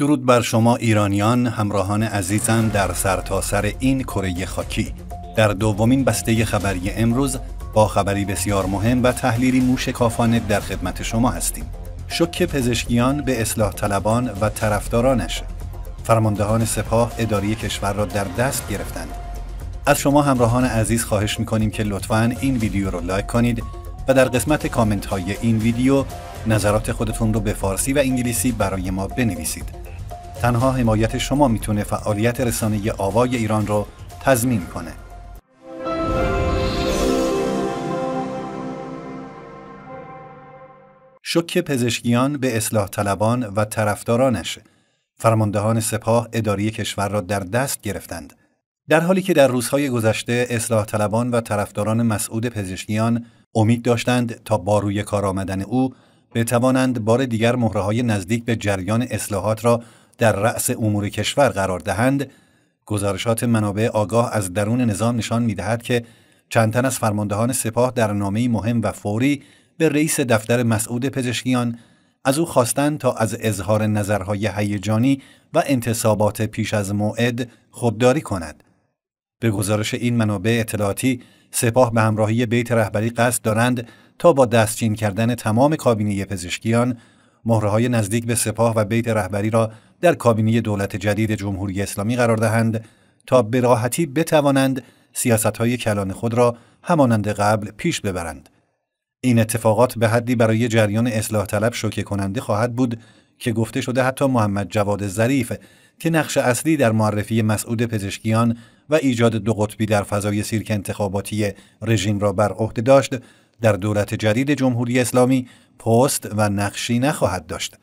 درود بر شما ایرانیان همراهان عزیزم در سرتاسر سر این کره خاکی در دومین بسته خبری امروز با خبری بسیار مهم و تحلیلی موشکافانه در خدمت شما هستیم شک پزشکیان به اصلاح طلبان و طرفدارانش فرماندهان سپاه اداری کشور را در دست گرفتند از شما همراهان عزیز خواهش میکنیم که لطفا این ویدیو رو لایک کنید و در قسمت کامنت های این ویدیو نظرات خودتون رو به فارسی و انگلیسی برای ما بنویسید تنها حمایت شما میتونه فعالیت رسانه آوای ایران رو تضمین کنه. شک پزشکیان به اصلاح طلبان و طرفدارانش فرماندهان سپاه اداری کشور را در دست گرفتند در حالی که در روزهای گذشته اصلاح طلبان و طرفداران مسعود پزشکیان امید داشتند تا با روی کار آمدن او بتوانند بار دیگر مهره های نزدیک به جریان اصلاحات را در رأس امور کشور قرار دهند گزارشات منابع آگاه از درون نظام نشان دهد که تن از فرماندهان سپاه در نامه مهم و فوری به رئیس دفتر مسعود پزشکیان از او خواستند تا از اظهار نظرهای هیجانی و انتصابات پیش از موعد خودداری کند. به گزارش این منابع اطلاعاتی سپاه به همراهی بیت رهبری قصد دارند تا با دستچین کردن تمام کابینه پزشکیان مهرهای نزدیک به سپاه و بیت رهبری را در کابینه دولت جدید جمهوری اسلامی قرار دهند تا به راحتی بتوانند های کلان خود را همانند قبل پیش ببرند. این اتفاقات به حدی برای جریان اصلاح طلب شوکه کننده خواهد بود که گفته شده حتی محمد جواد ظریف که نقش اصلی در معرفی مسعود پزشکیان و ایجاد دو قطبی در فضای سیرک انتخاباتی رژیم را بر عهده داشت در دولت جدید جمهوری اسلامی پست و نقشی نخواهد داشت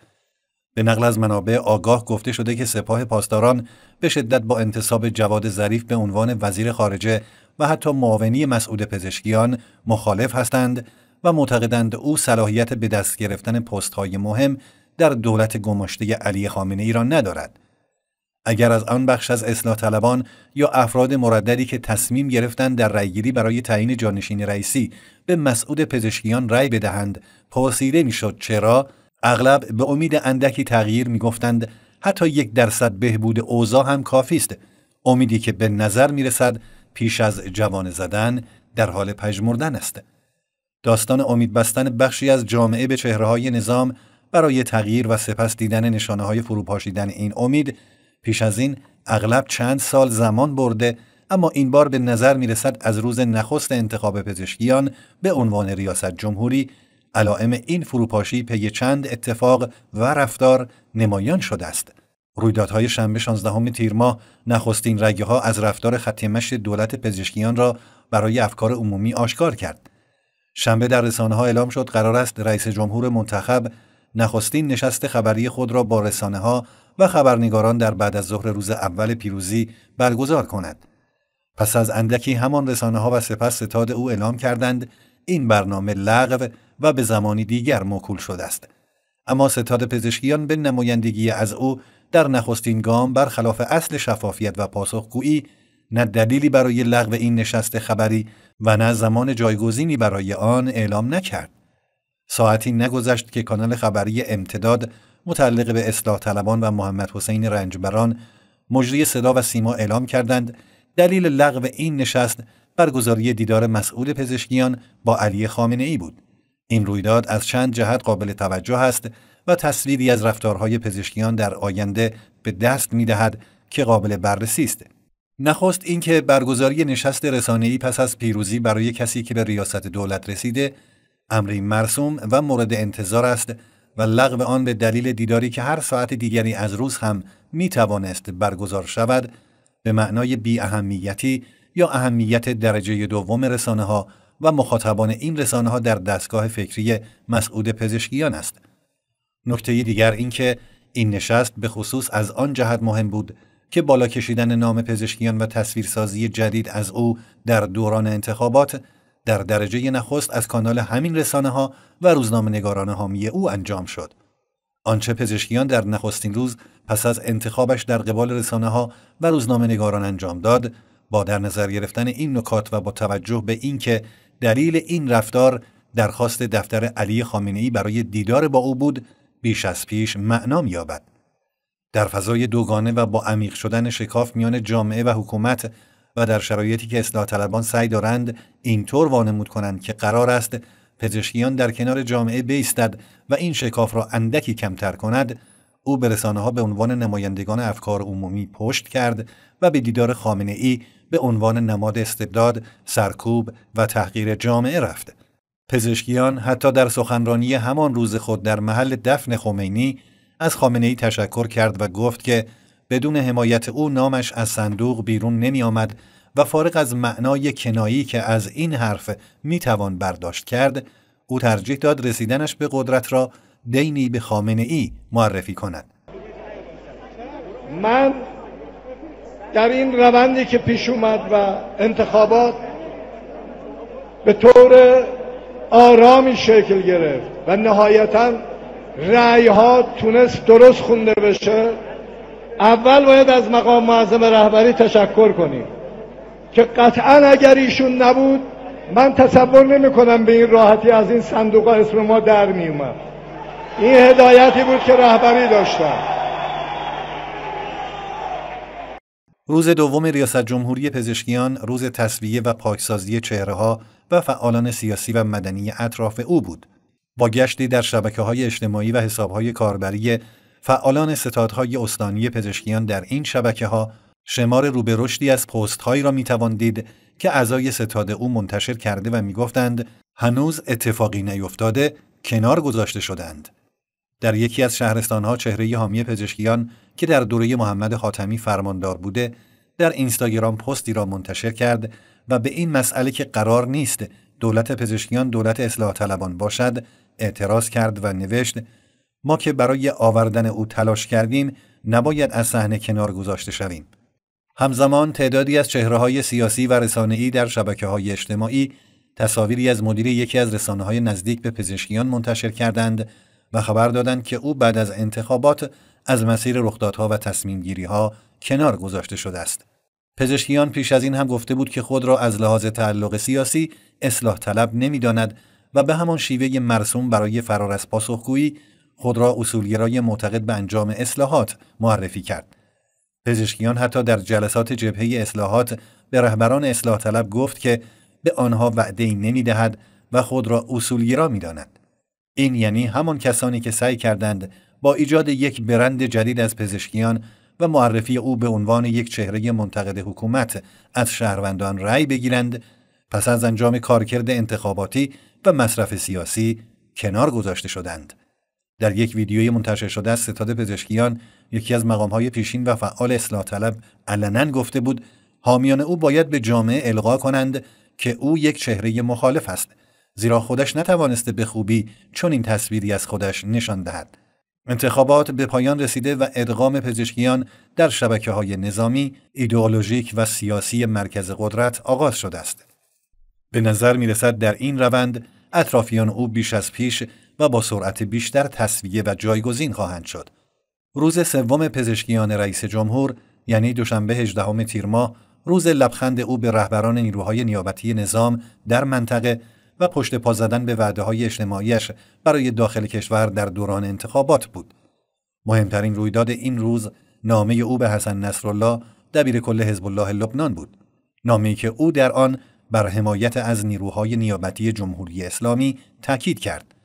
به نقل از منابع آگاه گفته شده که سپاه پاسداران به شدت با انتصاب جواد ظریف به عنوان وزیر خارجه و حتی معاونی مسعود پزشکیان مخالف هستند و معتقدند او صلاحیت به دست گرفتن پستهای مهم در دولت گماشته علی خامنه ای را ندارد. اگر از آن بخش از اصلاح طلبان یا افراد مرددی که تصمیم گرفتند در رأیگیری برای تعیین جانشین رئیسی به مسعود پزشکیان رأی بدهند، پاسیده میشد چرا اغلب به امید اندکی تغییر می گفتند حتی یک درصد بهبود اوضاع هم کافی است امیدی که به نظر میرسد پیش از جوان زدن در حال پژمردن است داستان امید بستن بخشی از جامعه به چهره های نظام برای تغییر و سپس دیدن نشانه های فروپاشیدن این امید پیش از این اغلب چند سال زمان برده اما این بار به نظر می رسد از روز نخست انتخاب پزشکیان به عنوان ریاست جمهوری علائم این فروپاشی پی چند اتفاق و رفتار نمایان شده است. رویدادهای شنبه 16 تیر ماه نخستین رگه ها از رفتار ختمش دولت پزشکیان را برای افکار عمومی آشکار کرد. شنبه در رسانه ها اعلام شد قرار است رئیس جمهور منتخب نخستین نشست خبری خود را با رسانه ها و خبرنگاران در بعد از ظهر روز اول پیروزی برگزار کند. پس از اندکی همان رسانه ها و سپس ستاد او اعلام کردند این برنامه لغو و به زمانی دیگر موکول شده است اما ستاد پزشکیان به نمایندگی از او در نخستین گام برخلاف اصل شفافیت و پاسخگویی نه دلیلی برای لغو این نشست خبری و نه زمان جایگزینی برای آن اعلام نکرد ساعتی نگذشت که کانال خبری امتداد متعلق به اصلاح طلبان و محمد حسین رنجبران مجری صدا و سیما اعلام کردند دلیل لغو این نشست برگزاری دیدار مسئول پزشکیان با علی خامنه ای بود این رویداد از چند جهت قابل توجه است و تصویری از رفتارهای پزشکیان در آینده به دست می دهد که قابل بررسی است. نخست اینکه برگزاری نشست رسانه‌ای پس از پیروزی برای کسی که به ریاست دولت رسیده امری مرسوم و مورد انتظار است و لغو آن به دلیل دیداری که هر ساعت دیگری از روز هم می توانست برگزار شود به معنای بی اهمیتی یا اهمیت درجه دوم رسانه ها و مخاطبان این رسانه ها در دستگاه فکری مسعود پزشکیان است. نکته دیگر اینکه این نشست به خصوص از آن جهت مهم بود که بالا کشیدن نام پزشکیان و تصویرسازی جدید از او در دوران انتخابات در درجه نخست از کانال همین رسانه ها و روزنامه نگاران حامی او انجام شد. آنچه پزشکیان در نخستین روز پس از انتخابش در قبال رسانه ها و روزنامه نگاران انجام داد با در نظر گرفتن این نکات و با توجه به اینکه دلیل این رفتار درخواست دفتر علی خامنه ای برای دیدار با او بود بیش از پیش معنا یابد در فضای دوگانه و با عمیق شدن شکاف میان جامعه و حکومت و در شرایطی که اصلاح طلبان سعی دارند اینطور وانمود کنند که قرار است پزشکیان در کنار جامعه بیستد و این شکاف را اندکی کمتر کند او به رسانه ها به عنوان نمایندگان افکار عمومی پشت کرد و به دیدار خامنه ای به عنوان نماد استبداد، سرکوب و تحقیر جامعه رفت. پزشکیان حتی در سخنرانی همان روز خود در محل دفن خمینی از خامنه ای تشکر کرد و گفت که بدون حمایت او نامش از صندوق بیرون نمی آمد و فارغ از معنای کنایی که از این حرف می توان برداشت کرد او ترجیح داد رسیدنش به قدرت را دینی به خامنه ای معرفی کند من در این روندی که پیش اومد و انتخابات به طور آرامی شکل گرفت و نهایتا رعی ها تونست درست خونده بشه اول باید از مقام معظم رهبری تشکر کنیم که قطعا اگر ایشون نبود من تصور نمی کنم به این راحتی از این صندوق ها اسم ما در می اومد این هدایتی بود که رهبری داشتم روز دوم ریاست جمهوری پزشکیان روز تصویه و پاکسازی چهره ها و فعالان سیاسی و مدنی اطراف او بود. با گشتی در شبکه های اجتماعی و حساب های کاربری فعالان ستادهای استانی پزشکیان در این شبکه ها شمار روبه رشدی از پست را می تواندید که اعضای ستاد او منتشر کرده و می گفتند هنوز اتفاقی نیفتاده کنار گذاشته شدند. در یکی از شهرستانها چهره حامی پزشکیان که در دوره محمد خاتمی فرماندار بوده در اینستاگرام پستی را منتشر کرد و به این مسئله که قرار نیست دولت پزشکیان دولت اصلاح طلبان باشد اعتراض کرد و نوشت ما که برای آوردن او تلاش کردیم نباید از صحنه کنار گذاشته شویم همزمان تعدادی از چهره های سیاسی و رسانه‌ای در شبکه های اجتماعی تصاویری از مدیر یکی از رسانه های نزدیک به پزشکیان منتشر کردند و خبر دادند که او بعد از انتخابات از مسیر رخدادها و ها کنار گذاشته شده است. پزشکیان پیش از این هم گفته بود که خود را از لحاظ تعلق سیاسی اصلاح طلب داند و به همان شیوه مرسوم برای فرار از پاسخگویی خود را اصولگرای معتقد به انجام اصلاحات معرفی کرد. پزشکیان حتی در جلسات جبهه اصلاحات به رهبران اصلاح طلب گفت که به آنها وعده ای نمی دهد و خود را اصولگرا می داند. این یعنی همان کسانی که سعی کردند با ایجاد یک برند جدید از پزشکیان و معرفی او به عنوان یک چهره منتقد حکومت از شهروندان رأی بگیرند پس از انجام کارکرد انتخاباتی و مصرف سیاسی کنار گذاشته شدند در یک ویدیوی منتشر شده از ستاد پزشکیان یکی از مقامهای پیشین و فعال اصلاح طلب علنا گفته بود حامیان او باید به جامعه القا کنند که او یک چهره مخالف است زیرا خودش نتوانسته به خوبی چون این تصویری از خودش نشان دهد. انتخابات به پایان رسیده و ادغام پزشکیان در شبکه های نظامی، ایدئولوژیک و سیاسی مرکز قدرت آغاز شده است. به نظر می رسد در این روند اطرافیان او بیش از پیش و با سرعت بیشتر تصویه و جایگزین خواهند شد. روز سوم پزشکیان رئیس جمهور یعنی دوشنبه 18 تیر روز لبخند او به رهبران نیروهای نیابتی نظام در منطقه و پشت پا زدن به وعده های اجتماعیش برای داخل کشور در دوران انتخابات بود. مهمترین رویداد این روز نامه او به حسن نصرالله دبیر کل حزب الله لبنان بود. نامه‌ای که او در آن بر حمایت از نیروهای نیابتی جمهوری اسلامی تاکید کرد.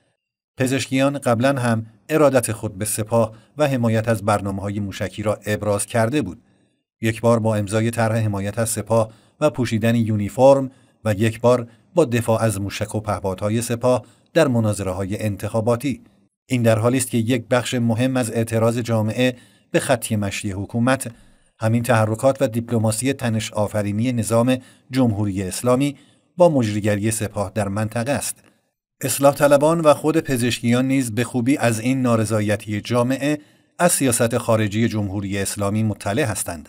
پزشکیان قبلا هم ارادت خود به سپاه و حمایت از برنامه های موشکی را ابراز کرده بود. یک بار با امضای طرح حمایت از سپاه و پوشیدن یونیفرم و یک بار با دفاع از موشک و پهپادهای سپاه در مناظره های انتخاباتی این در حالی است که یک بخش مهم از اعتراض جامعه به خطی مشی حکومت همین تحرکات و دیپلماسی تنش آفرینی نظام جمهوری اسلامی با مجریگری سپاه در منطقه است اصلاح طلبان و خود پزشکیان نیز به خوبی از این نارضایتی جامعه از سیاست خارجی جمهوری اسلامی مطلع هستند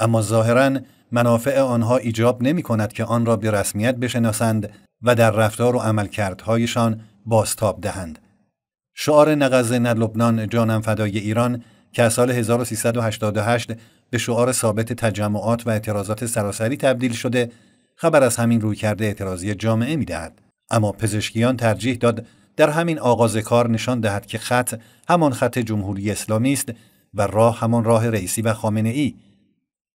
اما ظاهرا منافع آنها ایجاب نمی کند که آن را به رسمیت بشناسند و در رفتار و عملکردهایشان بازتاب دهند. شعار نقض نه لبنان جانم فدای ایران که از سال 1388 به شعار ثابت تجمعات و اعتراضات سراسری تبدیل شده خبر از همین روی کرده اعتراضی جامعه می دهد. اما پزشکیان ترجیح داد در همین آغاز کار نشان دهد که خط همان خط جمهوری اسلامی است و راه همان راه رئیسی و خامنه ای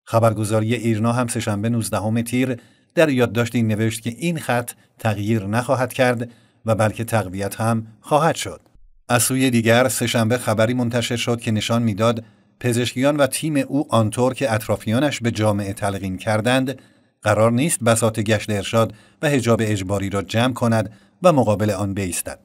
خبرگزاری ایرنا هم سهشنبه 19 تیر در یادداشتی نوشت که این خط تغییر نخواهد کرد و بلکه تقویت هم خواهد شد. از سوی دیگر سهشنبه خبری منتشر شد که نشان میداد پزشکیان و تیم او آنطور که اطرافیانش به جامعه تلقین کردند قرار نیست بساط گشت ارشاد و هجاب اجباری را جمع کند و مقابل آن بیستد.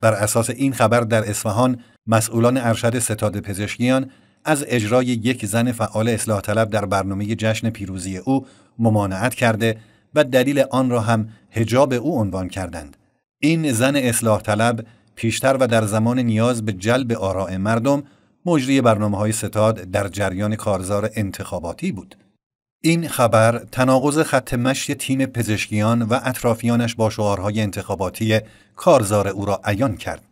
بر اساس این خبر در اسفهان مسئولان ارشد ستاد پزشکیان از اجرای یک زن فعال اصلاح طلب در برنامه جشن پیروزی او ممانعت کرده و دلیل آن را هم هجاب او عنوان کردند. این زن اصلاح طلب پیشتر و در زمان نیاز به جلب آراء مردم مجری برنامه های ستاد در جریان کارزار انتخاباتی بود. این خبر تناقض خط مشی تیم پزشکیان و اطرافیانش با شعارهای انتخاباتی کارزار او را عیان کرد.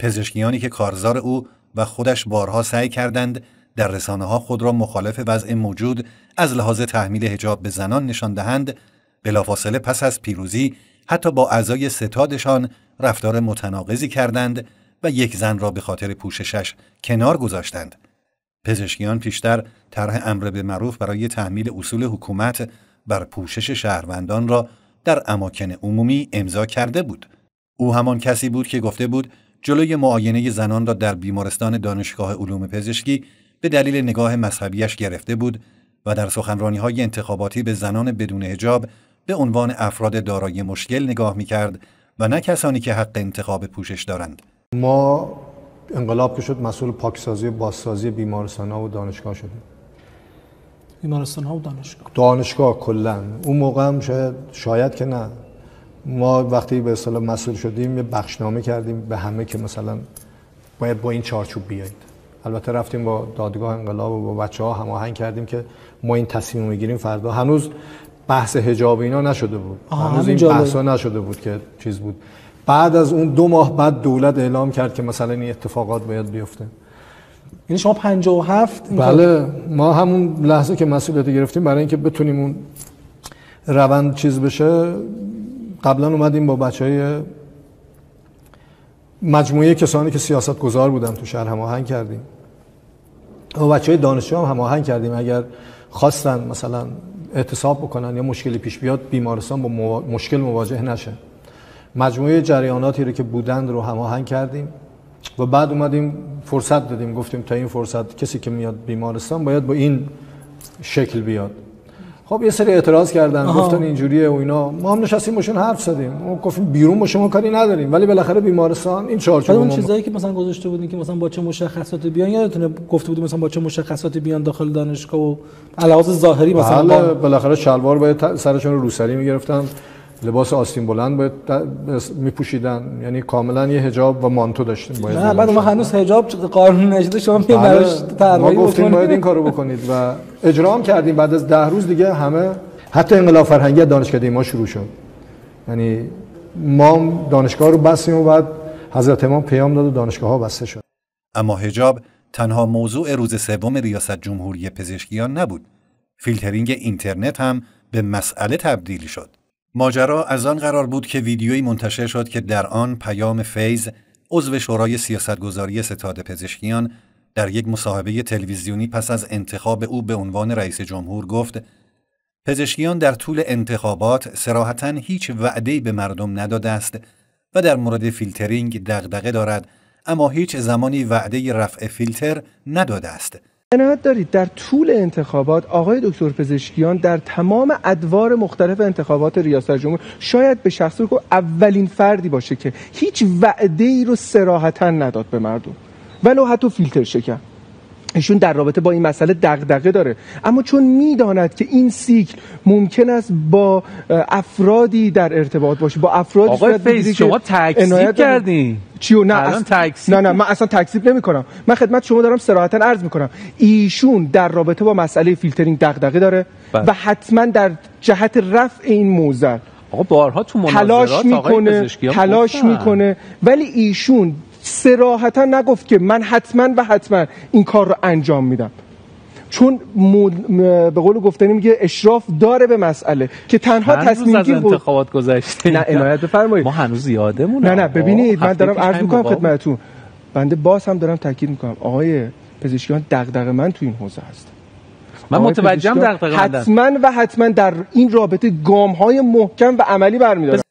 پزشکیانی که کارزار او و خودش بارها سعی کردند در رسانه ها خود را مخالف وضع موجود از لحاظ تحمیل هجاب به زنان نشان دهند بلافاصله پس از پیروزی حتی با اعضای ستادشان رفتار متناقضی کردند و یک زن را به خاطر پوششش کنار گذاشتند پزشکیان پیشتر طرح امر به معروف برای تحمیل اصول حکومت بر پوشش شهروندان را در اماکن عمومی امضا کرده بود او همان کسی بود که گفته بود جلوی معاینه زنان را در بیمارستان دانشگاه علوم پزشکی به دلیل نگاه مذهبیش گرفته بود و در سخنرانی های انتخاباتی به زنان بدون هجاب به عنوان افراد دارای مشکل نگاه می کرد و نه کسانی که حق انتخاب پوشش دارند. ما انقلاب که شد مسئول پاکسازی و بازسازی بیمارستان ها و دانشگاه شدیم. بیمارستان ها و دانشگاه دانشگاه کلن اون موقع هم شاید شاید که نه ما وقتی به اصطلاح مسئول شدیم یه بخشنامه کردیم به همه که مثلا باید با این چارچوب بیایید البته رفتیم با دادگاه انقلاب و با بچه ها هماهنگ کردیم که ما این تصمیم میگیریم فردا هنوز بحث حجاب اینا نشده بود هنوز این نشده بود که چیز بود بعد از اون دو ماه بعد دولت اعلام کرد که مثلا این اتفاقات باید بیفته یعنی شما 57 بله ما همون لحظه که مسئولیت گرفتیم برای اینکه بتونیم اون روند چیز بشه قبلا اومدیم با بچه های مجموعه کسانی که سیاست گذار بودن تو شهر هماهنگ کردیم با بچه های دانشجو هم هماهنگ کردیم اگر خواستن مثلا اعتصاب بکنن یا مشکلی پیش بیاد بیمارستان با مشکل مواجه نشه مجموعه جریاناتی رو که بودند رو هماهنگ کردیم و بعد اومدیم فرصت دادیم گفتیم تا این فرصت کسی که میاد بیمارستان باید با این شکل بیاد خب یه سری اعتراض کردن گفتن گفتن اینجوریه و اینا ما هم نشستیم باشون حرف زدیم ما گفتیم بیرون با شما کاری نداریم ولی بالاخره بیمارستان این چارچوب اون چیزایی که مثلا گذاشته بودین که مثلا با چه مشخصاتی بیان یادتونه گفته بودیم مثلا با چه مشخصاتی بیان داخل دانشگاه و علاوه ظاهری مثلا بله، بالاخره شلوار باید سرشون رو روسری میگرفتن لباس آستین بلند باید میپوشیدن یعنی کاملا یه حجاب و مانتو داشتیم باید نه بعد ما هنوز حجاب قانون نشده شما بله، براش ما گفتیم باید این کارو بکنید و اجرام کردیم بعد از ده روز دیگه همه حتی انقلاب فرهنگی دانشکده ما شروع شد یعنی ما دانشگاه رو بستیم و بعد حضرت امام پیام داد و دانشگاه ها بسته شد اما حجاب تنها موضوع روز سوم ریاست جمهوری پزشکیان نبود فیلترینگ اینترنت هم به مسئله تبدیل شد ماجرا از آن قرار بود که ویدیویی منتشر شد که در آن پیام فیض عضو شورای سیاستگذاری ستاد پزشکیان در یک مصاحبه تلویزیونی پس از انتخاب او به عنوان رئیس جمهور گفت پزشکیان در طول انتخابات سراحتا هیچ وعده‌ای به مردم نداده است و در مورد فیلترینگ دغدغه دارد اما هیچ زمانی وعده رفع فیلتر نداده است قناعت دارید در طول انتخابات آقای دکتر پزشکیان در تمام ادوار مختلف انتخابات ریاست جمهور شاید به شخص که اولین فردی باشه که هیچ وعده ای رو سراحتا نداد به مردم ولو حتی فیلتر شکن ایشون در رابطه با این مسئله دغدغه داره اما چون میداند که این سیکل ممکن است با افرادی در ارتباط باشه با افرادی آقای فیض شما تکسیب کردین چیو نه الان نه نه من اصلا نمی نمیکنم من خدمت شما دارم صراحتا عرض میکنم ایشون در رابطه با مسئله فیلترینگ دغدغه داره بله. و حتما در جهت رفع این موزل آقا بارها تو تلاش میکنه تلاش میکنه ولی ایشون سراحتا نگفت که من حتما و حتما این کار رو انجام میدم چون به قول گفتنی میگه اشراف داره به مسئله که تنها تصمیم گیر بود انتخابات گذشته نه عنایت بفرمایید ما هنوز زیادمون نه نه ببینید من دارم عرض میکنم خدمتتون بنده باز هم دارم تاکید میکنم آقای پزشکیان دغدغه من تو این حوزه هست من متوجهم دغدغه حتما و حتما در این رابطه گام های محکم و عملی برمی‌دارم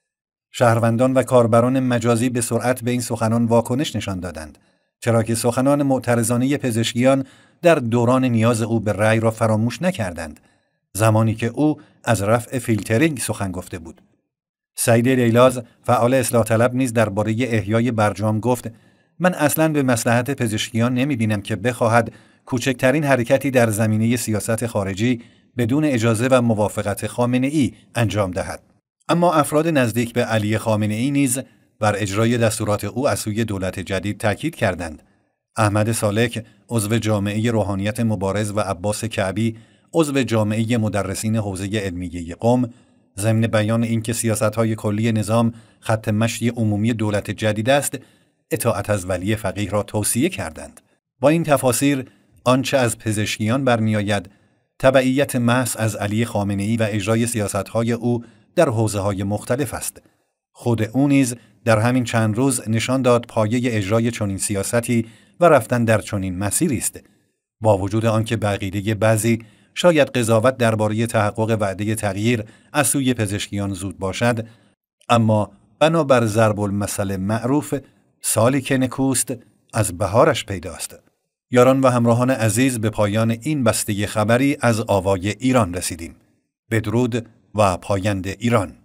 شهروندان و کاربران مجازی به سرعت به این سخنان واکنش نشان دادند چرا که سخنان معترضانه پزشکیان در دوران نیاز او به رأی را فراموش نکردند زمانی که او از رفع فیلترینگ سخن گفته بود سعید لیلاز فعال اصلاح طلب نیز درباره احیای برجام گفت من اصلا به مسلحت پزشکیان نمی بینم که بخواهد کوچکترین حرکتی در زمینه سیاست خارجی بدون اجازه و موافقت خامنه ای انجام دهد. اما افراد نزدیک به علی خامنه ای نیز بر اجرای دستورات او از سوی دولت جدید تاکید کردند. احمد سالک عضو جامعه روحانیت مبارز و عباس کعبی عضو جامعه مدرسین حوزه علمیه قم ضمن بیان اینکه های کلی نظام خط مشی عمومی دولت جدید است اطاعت از ولی فقیه را توصیه کردند با این تفاسیر آنچه از پزشکیان برمیآید تبعیت محض از علی خامنه ای و اجرای های او در حوزه های مختلف است. خود او نیز در همین چند روز نشان داد پایه اجرای چنین سیاستی و رفتن در چنین مسیری است. با وجود آنکه بقیده بعضی شاید قضاوت درباره تحقق وعده تغییر از سوی پزشکیان زود باشد اما بنابر ضرب المثل معروف سالی که نکوست از بهارش پیداست یاران و همراهان عزیز به پایان این بسته خبری از آوای ایران رسیدیم بدرود و پایند ایران